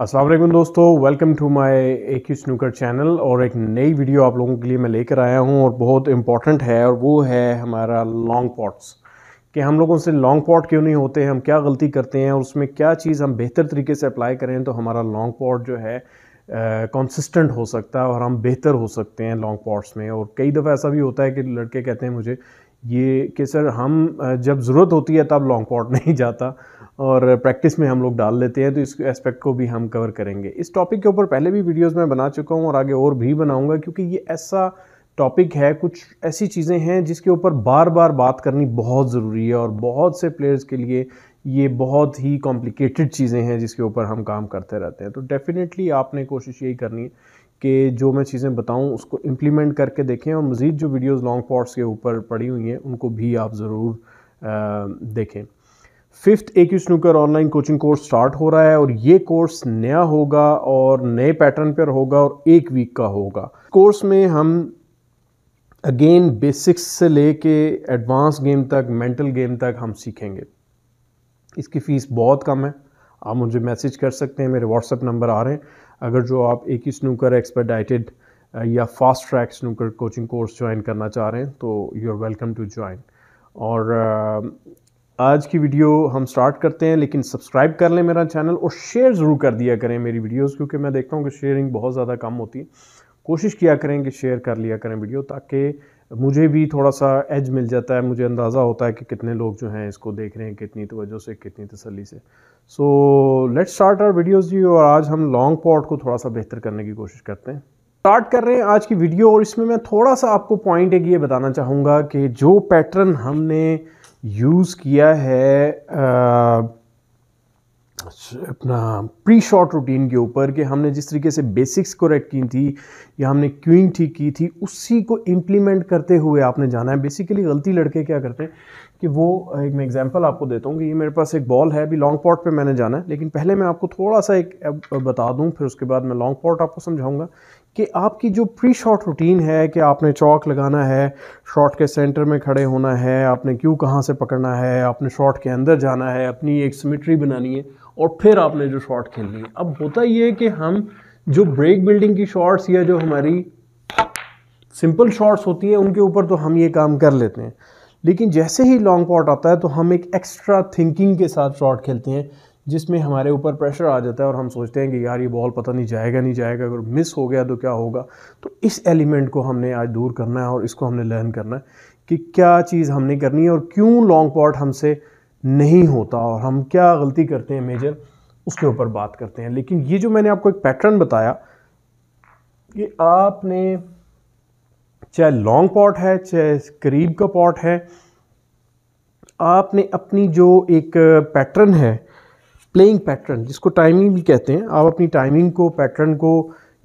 वालेकुम दोस्तों welcome to my एक ही स्नूकर चैनल और एक नई वीडियो आप लोगों के लिए मैं लेकर आया हूं और बहुत इम्पॉर्टेंट है और वो है हमारा लॉन्ग पॉट्स कि हम लोगों से लॉन्ग पॉट क्यों नहीं होते हैं हम क्या गलती करते हैं और उसमें क्या चीज़ हम बेहतर तरीके से अप्लाई करें तो हमारा लॉन्ग पॉट जो है कंसिस्टेंट हो सकता है और हम बेहतर हो सकते हैं लॉन्ग पॉट्स में और कई दफ़ा ऐसा भी होता है कि लड़के कहते हैं मुझे ये कि सर हम जब ज़रूरत होती है तब लॉन्ग पॉट नहीं जाता और प्रैक्टिस में हम लोग डाल लेते हैं तो इस एस्पेक्ट को भी हम कवर करेंगे इस टॉपिक के ऊपर पहले भी वीडियोस मैं बना चुका हूँ और आगे और भी बनाऊँगा क्योंकि ये ऐसा टॉपिक है कुछ ऐसी चीज़ें हैं जिसके ऊपर बार बार बात करनी बहुत ज़रूरी है और बहुत से प्लेयर्स के लिए ये बहुत ही कॉम्प्लिकेटेड चीज़ें हैं जिसके ऊपर हम काम करते रहते हैं तो डेफ़िनेटली आपने कोशिश यही करनी है कि जो मैं चीज़ें बताऊं उसको इम्प्लीमेंट करके देखें और मज़ीद जो वीडियोस लॉन्ग पॉट्स के ऊपर पड़ी हुई हैं उनको भी आप ज़रूर देखें fifth A Q snooker online coaching course start हो रहा है और ये कोर्स नया होगा और नए पैटर्न पर होगा और एक वीक का होगा कोर्स में हम अगेन बेसिक्स से लेके एडवांस गेम तक मेंटल गेम तक हम सीखेंगे इसकी फ़ीस बहुत कम है आप मुझे मैसेज कर सकते हैं मेरे व्हाट्सएप नंबर आ रहे हैं अगर जो आप एक ही स्नूकर एक्सपर्ट डाइटेड या fast track snooker coaching course join करना चाह रहे हैं तो you are welcome to join और आज की वीडियो हम स्टार्ट करते हैं लेकिन सब्सक्राइब कर लें मेरा चैनल और शेयर ज़रूर कर दिया करें मेरी वीडियोस क्योंकि मैं देखता हूँ कि शेयरिंग बहुत ज़्यादा कम होती है कोशिश किया करें कि शेयर कर लिया करें वीडियो ताकि मुझे भी थोड़ा सा एज मिल जाता है मुझे अंदाज़ा होता है कि कितने लोग जो हैं इसको देख रहे हैं कितनी तोजह से कितनी तसली से so let start our videos जी और आज हम लॉन्ग पॉट को थोड़ा सा बेहतर करने की कोशिश करते हैं स्टार्ट कर रहे हैं आज की वीडियो और इसमें मैं थोड़ा सा आपको पॉइंट एक ये बताना चाहूँगा कि जो पैटर्न हमने यूज़ किया है आ, अपना प्री शॉट रूटीन के ऊपर कि हमने जिस तरीके से बेसिक्स करेक्ट की थी या हमने क्यूइंग ठीक की थी उसी को इम्प्लीमेंट करते हुए आपने जाना है बेसिकली गलती लड़के क्या करते हैं कि वो एक मैं एग्जांपल आपको देता हूँ कि ये मेरे पास एक बॉल है अभी लॉन्ग पॉट पे मैंने जाना है लेकिन पहले मैं आपको थोड़ा सा एक बता दूँ फिर उसके बाद मैं लॉन्ग पॉट आपको समझाऊँगा कि आपकी जो प्री शॉट रूटीन है कि आपने चौक लगाना है शॉट के सेंटर में खड़े होना है आपने क्यों कहाँ से पकड़ना है आपने शॉट के अंदर जाना है अपनी एक सिमिट्री बनानी है और फिर आपने जो शॉट खेलनी है अब होता ये है कि हम जो ब्रेक बिल्डिंग की शॉट्स या जो हमारी सिंपल शॉट्स होती हैं उनके ऊपर तो हम ये काम कर लेते हैं लेकिन जैसे ही लॉन्ग पॉट आता है तो हम एक एक्स्ट्रा थिंकिंग के साथ शॉट खेलते हैं जिसमें हमारे ऊपर प्रेशर आ जाता है और हम सोचते हैं कि यार ये बॉल पता नहीं जाएगा नहीं जाएगा अगर मिस हो गया तो क्या होगा तो इस एलिमेंट को हमने आज दूर करना है और इसको हमने लर्न करना है कि क्या चीज़ हमने करनी है और क्यों लॉन्ग पॉट हमसे नहीं होता और हम क्या गलती करते हैं मेजर उसके ऊपर बात करते हैं लेकिन ये जो मैंने आपको एक पैटर्न बताया कि आपने चाहे लॉन्ग पॉट है चाहे करीब का पॉट है आपने अपनी जो एक पैटर्न है प्लेइंग पैटर्न जिसको टाइमिंग भी कहते हैं आप अपनी टाइमिंग को पैटर्न को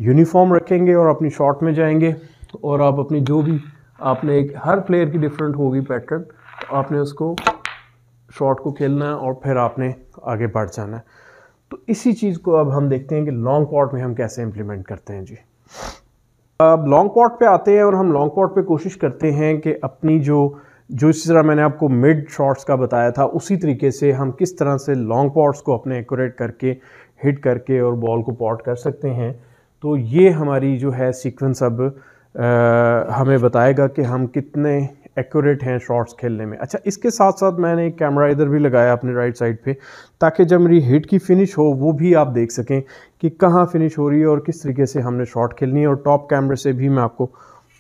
यूनिफॉर्म रखेंगे और अपनी शॉट में जाएंगे और आप अपनी जो भी आपने एक हर प्लेयर की डिफरेंट होगी पैटर्न तो आपने उसको शॉट को खेलना है और फिर आपने आगे बढ़ जाना है तो इसी चीज़ को अब हम देखते हैं कि लॉन्ग पॉट में हम कैसे इम्प्लीमेंट करते हैं जी अब लॉन्ग पॉट पे आते हैं और हम लॉन्ग पॉट पे कोशिश करते हैं कि अपनी जो जो इस तरह मैंने आपको मिड शॉट्स का बताया था उसी तरीके से हम किस तरह से लॉन्ग पॉट्स को अपने एक्यूरेट करके हिट करके और बॉल को पॉट कर सकते हैं तो ये हमारी जो है सीक्वेंस अब आ, हमें बताएगा कि हम कितने एक्यूरेट हैं शॉट्स खेलने में अच्छा इसके साथ साथ मैंने एक कैमरा इधर भी लगाया अपने राइट साइड पे ताकि जब मेरी हिट की फिनिश हो वो भी आप देख सकें कि कहाँ फिनिश हो रही है और किस तरीके से हमने शॉट खेलनी है और टॉप कैमरे से भी मैं आपको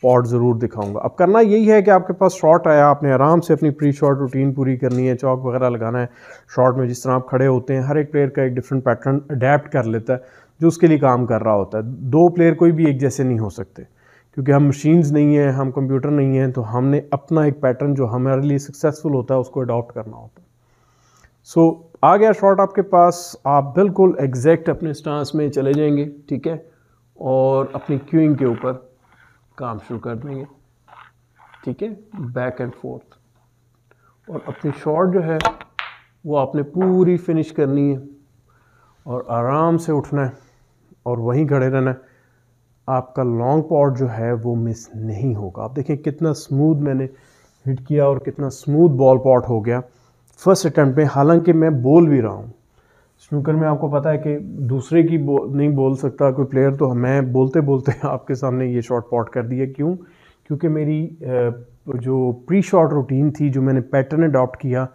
पॉट ज़रूर दिखाऊंगा अब करना यही है कि आपके पास शॉट आया आपने आराम से अपनी प्री शॉट रूटीन पूरी करनी है चौक वगैरह लगाना है शॉट में जिस तरह आप खड़े होते हैं हर एक प्लेयर का एक डिफरेंट पैटर्न अडेप्ट कर लेता है जो उसके लिए काम कर रहा होता है दो प्लेयर कोई भी एक जैसे नहीं हो सकते क्योंकि हम मशीन्स नहीं हैं हम कंप्यूटर नहीं हैं तो हमने अपना एक पैटर्न जो हमारे लिए सक्सेसफुल होता है उसको अडॉप्ट करना होता है सो so, आ गया शॉट आपके पास आप बिल्कुल एग्जैक्ट अपने स्टांस में चले जाएंगे ठीक है और अपनी क्यूइंग के ऊपर काम शुरू कर देंगे ठीक है बैक एंड फोर्थ और अपनी शॉर्ट जो है वो आपने पूरी फिनिश करनी है और आराम से उठना है और वहीं खड़े रहना है आपका लॉन्ग पॉट जो है वो मिस नहीं होगा आप देखें कितना स्मूथ मैंने हिट किया और कितना स्मूथ बॉल पॉट हो गया फर्स्ट अटैम्प्ट में हालांकि मैं बोल भी रहा हूँ स्नूकर में आपको पता है कि दूसरे की बो, नहीं बोल सकता कोई प्लेयर तो मैं बोलते बोलते आपके सामने ये शॉट पॉट कर दिया क्यों क्योंकि मेरी जो प्री शॉट रूटीन थी जो मैंने पैटर्न अडॉप्ट किया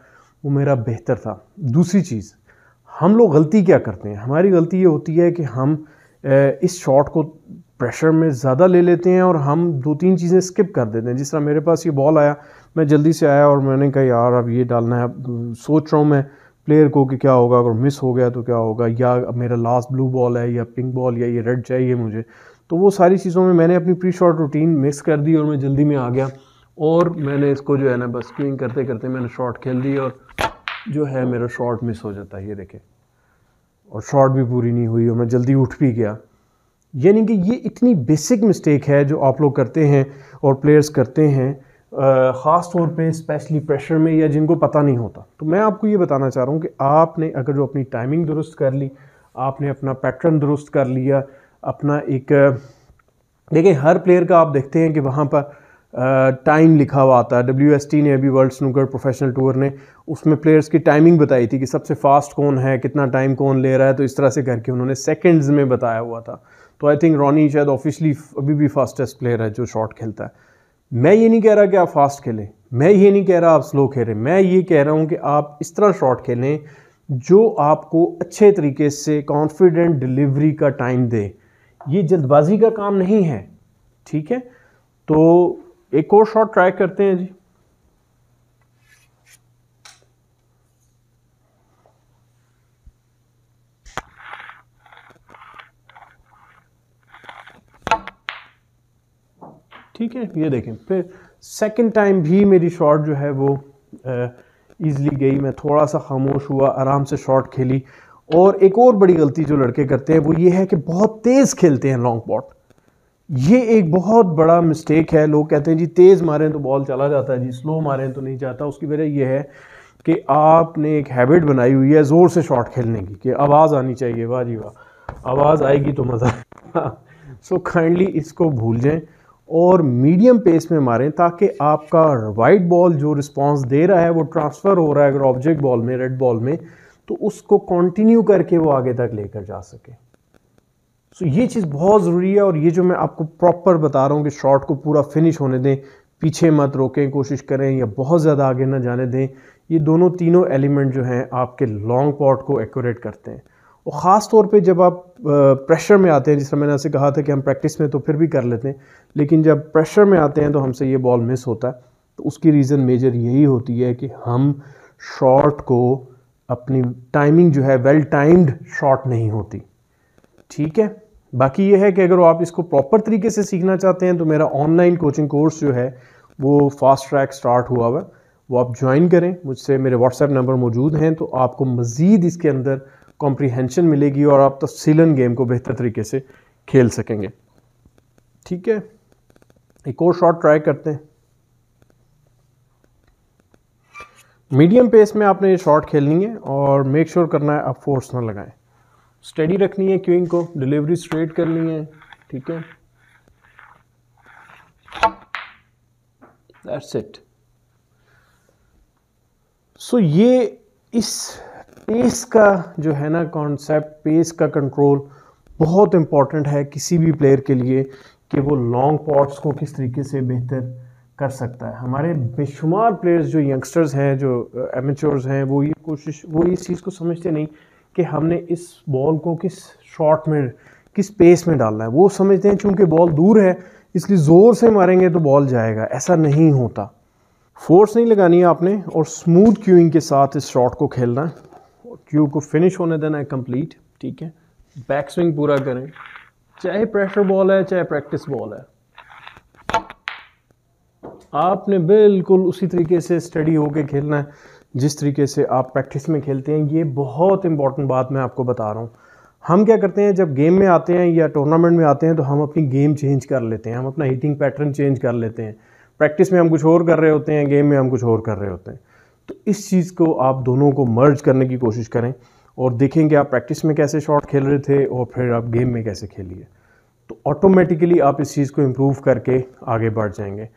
वो मेरा बेहतर था दूसरी चीज़ हम लोग गलती क्या करते हैं हमारी गलती ये होती है कि हम इस शॉट को प्रेशर में ज़्यादा ले लेते हैं और हम दो तीन चीज़ें स्किप कर देते हैं जिस तरह मेरे पास ये बॉल आया मैं जल्दी से आया और मैंने कहा यार अब ये डालना है सोच रहा हूँ मैं प्लेयर को कि क्या होगा अगर मिस हो गया तो क्या होगा या मेरा लास्ट ब्लू बॉल है या पिंक बॉल या ये रेड चाहिए मुझे तो वो सारी चीज़ों में मैंने अपनी प्री शॉट रूटीन मिक्स कर दी और मैं जल्दी में आ गया और मैंने इसको जो है ना बस स्विंग करते करते मैंने शॉट खेल दी और जो है मेरा शॉट मिस हो जाता है ये देखें और शॉट भी पूरी नहीं हुई और मैं जल्दी उठ भी गया यानी कि ये इतनी बेसिक मिस्टेक है जो आप लोग करते हैं और प्लेयर्स करते हैं ख़ास तौर पे स्पेशली प्रेशर में या जिनको पता नहीं होता तो मैं आपको ये बताना चाह रहा हूँ कि आपने अगर जो अपनी टाइमिंग दुरुस्त कर ली आपने अपना पैटर्न दुरुस्त कर लिया अपना एक देखिए हर प्लेयर का आप देखते हैं कि वहाँ पर टाइम लिखा हुआ आता है डब्ल्यू ने अभी वर्ल्ड स्नूकर प्रोफेशनल टूर ने उसमें प्लेयर्स की टाइमिंग बताई थी कि सबसे फास्ट कौन है कितना टाइम कौन ले रहा है तो इस तरह से करके उन्होंने सेकेंड्स में बताया हुआ था तो आई थिंक रॉनी शायद ऑफिशली अभी भी फास्टेस्ट प्लेयर है जो शॉट खेलता है मैं ये नहीं कह रहा कि आप फास्ट खेलें मैं ये नहीं कह रहा आप स्लो खेलें मैं ये कह रहा हूँ कि आप इस तरह शॉट खेलें जो आपको अच्छे तरीके से कॉन्फिडेंट डिलीवरी का टाइम दे ये जल्दबाजी का काम नहीं है ठीक है तो एक और शॉट ट्राई करते हैं जी ठीक है ये देखें फिर सेकंड टाइम भी मेरी शॉट जो है वो ईजली गई मैं थोड़ा सा खामोश हुआ आराम से शॉट खेली और एक और बड़ी गलती जो लड़के करते हैं वो ये है कि बहुत तेज़ खेलते हैं लॉन्ग बॉट ये एक बहुत बड़ा मिस्टेक है लोग कहते हैं जी तेज़ मारें तो बॉल चला जाता है जी स्लो मारें तो नहीं जाता उसकी वजह यह है कि आपने एक हैबिट बनाई हुई है ज़ोर से शॉट खेलने की कि आवाज़ आनी चाहिए वाह जी वाह आवाज़ आएगी तो मज़ा सो काइंडली इसको भूल जाएँ और मीडियम पेस में मारें ताकि आपका वाइट बॉल जो रिस्पॉन्स दे रहा है वो ट्रांसफ़र हो रहा है अगर ऑब्जेक्ट बॉल में रेड बॉल में तो उसको कंटिन्यू करके वो आगे तक लेकर जा सके सो so, ये चीज़ बहुत ज़रूरी है और ये जो मैं आपको प्रॉपर बता रहा हूँ कि शॉट को पूरा फिनिश होने दें पीछे मत रोकें कोशिश करें या बहुत ज़्यादा आगे ना जाने दें ये दोनों तीनों एलिमेंट जो हैं आपके लॉन्ग पॉट को एक्यूरेट करते हैं और ख़ास तौर पे जब आप प्रेशर में आते हैं जिस तरह मैंने आपसे कहा था कि हम प्रैक्टिस में तो फिर भी कर लेते हैं लेकिन जब प्रेशर में आते हैं तो हमसे ये बॉल मिस होता है तो उसकी रीज़न मेजर यही होती है कि हम शॉट को अपनी टाइमिंग जो है वेल टाइम्ड शॉट नहीं होती ठीक है बाकी ये है कि अगर आप इसको प्रॉपर तरीके से सीखना चाहते हैं तो मेरा ऑनलाइन कोचिंग कोर्स जो है वो फास्ट ट्रैक स्टार्ट हुआ हुआ वो आप ज्वाइन करें मुझसे मेरे व्हाट्सएप नंबर मौजूद हैं तो आपको मज़ीद इसके अंदर कॉम्प्रीहेंशन मिलेगी और आप तफसीलन गेम को बेहतर तरीके से खेल सकेंगे ठीक है एक और शॉट ट्राई करते हैं मीडियम पेस में आपने ये शॉट खेलनी है और मेक श्योर sure करना है आप फोर्स ना लगाएं स्टडी रखनी है क्यूइंग को डिलीवरी स्ट्रेट करनी है ठीक है दैट्स इट सो ये इस पेस का जो है ना कॉन्सेप्ट पेस का कंट्रोल बहुत इम्पॉर्टेंट है किसी भी प्लेयर के लिए कि वो लॉन्ग पॉट्स को किस तरीके से बेहतर कर सकता है हमारे बेशुमार प्लेयर्स जो यंगस्टर्स हैं जो एमेचोर्स हैं वो ये कोशिश वो इस चीज़ को समझते नहीं कि हमने इस बॉल को किस शॉट में किस पेस में डालना है वो समझते हैं चूँकि बॉल दूर है इसलिए ज़ोर से मारेंगे तो बॉल जाएगा ऐसा नहीं होता फोर्स नहीं लगानी है आपने और स्मूथ क्यूइंग के साथ इस शॉट को खेलना है क्यू को फिनिश होने देना है कंप्लीट ठीक है बैक स्विंग पूरा करें चाहे प्रेशर बॉल है चाहे प्रैक्टिस बॉल है आपने बिल्कुल उसी तरीके से स्टडी होके खेलना है जिस तरीके से आप प्रैक्टिस में खेलते हैं ये बहुत इंपॉर्टेंट बात मैं आपको बता रहा हूँ हम क्या करते हैं जब गेम में आते हैं या टूर्नामेंट में आते हैं तो हम अपनी गेम चेंज कर लेते हैं हम अपना हीटिंग पैटर्न चेंज कर लेते हैं प्रैक्टिस में हम कुछ और कर रहे होते हैं गेम में हम कुछ और कर रहे होते हैं तो इस चीज़ को आप दोनों को मर्ज करने की कोशिश करें और देखें कि आप प्रैक्टिस में कैसे शॉट खेल रहे थे और फिर आप गेम में कैसे खेलिए तो ऑटोमेटिकली आप इस चीज़ को इम्प्रूव करके आगे बढ़ जाएंगे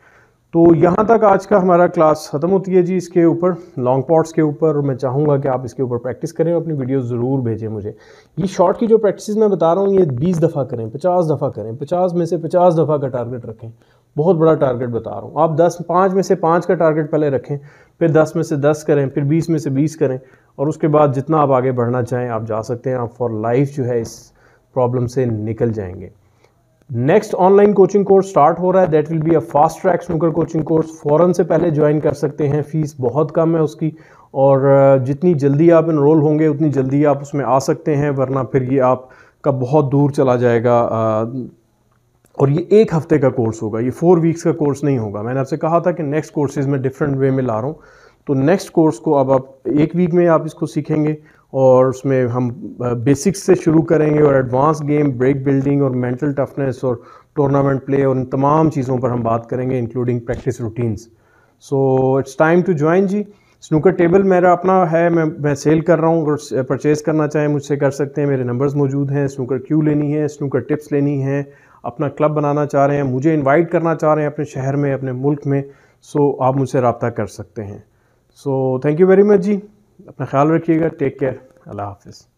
तो यहाँ तक आज का हमारा क्लास ख़त्म होती है जी इसके ऊपर लॉन्ग पॉट्स के ऊपर और मैं चाहूँगा कि आप इसके ऊपर प्रैक्टिस करें और अपनी वीडियो ज़रूर भेजें मुझे ये शॉर्ट की जो प्रैक्टिस मैं बता रहा हूँ ये 20 दफ़ा करें 50 दफ़ा करें 50 में से 50 दफ़ा का टारगेट रखें बहुत बड़ा टारगेट बता रहा हूँ आप दस पाँच में से पाँच का टारगेट पहले रखें फिर दस में से दस करें फिर बीस में से बीस करें और उसके बाद जितना आप आगे बढ़ना चाहें आप जा सकते हैं आप फॉर लाइफ जो है इस प्रॉब्लम से निकल जाएंगे next online coaching course start हो रहा है that will be a fast track snooker coaching course फ़ौरन से पहले ज्वाइन कर सकते हैं फ़ीस बहुत कम है उसकी और जितनी जल्दी आप इनरोल होंगे उतनी जल्दी आप उसमें आ सकते हैं वरना फिर ये आपका बहुत दूर चला जाएगा और ये एक हफ्ते का कोर्स होगा ये फोर वीक्स का कोर्स नहीं होगा मैंने आपसे कहा था कि नेक्स्ट कोर्सेज में डिफरेंट वे में ला रहा हूँ तो नेक्स्ट कोर्स को अब आप एक वीक में आप इसको सीखेंगे और उसमें हम बेसिक्स से शुरू करेंगे और एडवांस गेम ब्रेक बिल्डिंग और मेंटल टफनेस और टूर्नामेंट प्ले और इन तमाम चीज़ों पर हम बात करेंगे including practice routines so it's time to join जी स्नूकर टेबल मेरा अपना है मैं मैं सेल कर रहा हूँ अगर परचेज़ करना चाहें मुझसे कर सकते हैं मेरे नंबर्स मौजूद हैं स्नूकर क्यू लेनी है स्नूकर टिप्स लेनी है अपना क्लब बनाना चाह रहे हैं मुझे इनवाइट करना चाह रहे हैं अपने शहर में अपने मुल्क में सो आप मुझसे रबता कर सकते हैं so thank you very much जी अपना ख्याल रखिएगा टेक केयर अल्लाह हाफिज़